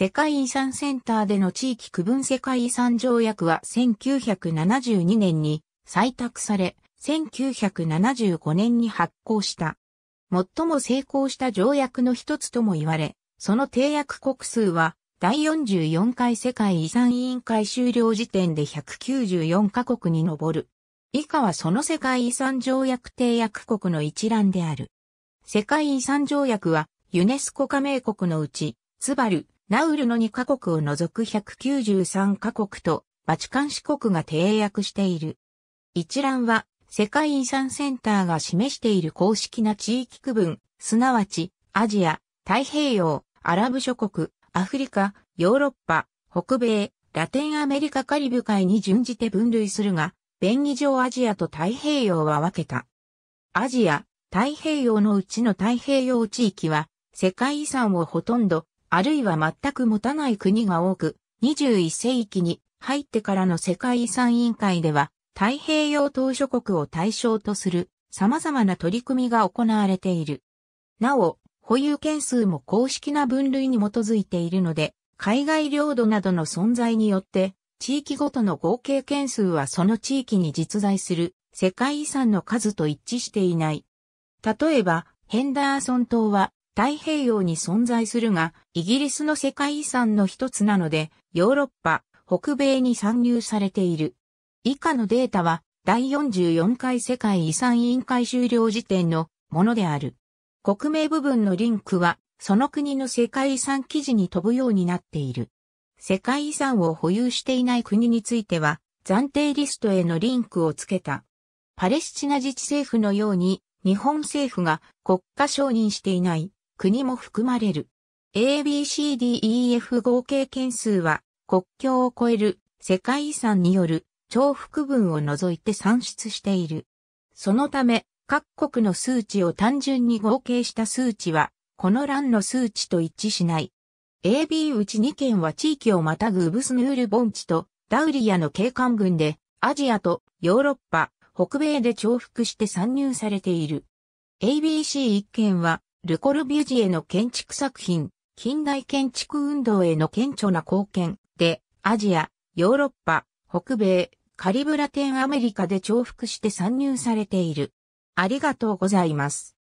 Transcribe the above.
世界遺産センターでの地域区分世界遺産条約は1972年に採択され、1975年に発行した。最も成功した条約の一つとも言われ、その締約国数は第44回世界遺産委員会終了時点で194カ国に上る。以下はその世界遺産条約締約国の一覧である。世界遺産条約はユネスコ加盟国のうち、ツバル、ナウルの2カ国を除く193カ国とバチカン市国が締約している。一覧は世界遺産センターが示している公式な地域区分、すなわちアジア、太平洋、アラブ諸国、アフリカ、ヨーロッパ、北米、ラテンアメリカカリブ海に準じて分類するが、便宜上アジアと太平洋は分けた。アジア、太平洋のうちの太平洋地域は世界遺産をほとんどあるいは全く持たない国が多く、21世紀に入ってからの世界遺産委員会では、太平洋島諸国を対象とする様々な取り組みが行われている。なお、保有件数も公式な分類に基づいているので、海外領土などの存在によって、地域ごとの合計件数はその地域に実在する世界遺産の数と一致していない。例えば、ヘンダーソン島は太平洋に存在するが、イギリスの世界遺産の一つなので、ヨーロッパ、北米に参入されている。以下のデータは、第44回世界遺産委員会終了時点のものである。国名部分のリンクは、その国の世界遺産記事に飛ぶようになっている。世界遺産を保有していない国については、暫定リストへのリンクをつけた。パレスチナ自治政府のように、日本政府が国家承認していない国も含まれる。ABCDEF 合計件数は国境を超える世界遺産による重複分を除いて算出している。そのため各国の数値を単純に合計した数値はこの欄の数値と一致しない。AB うち2県は地域をまたぐウブスヌール盆地とダウリアの景観群でアジアとヨーロッパ、北米で重複して参入されている。ABC1 県はルコルビュジエの建築作品、近代建築運動への顕著な貢献で、アジア、ヨーロッパ、北米、カリブラテンアメリカで重複して参入されている。ありがとうございます。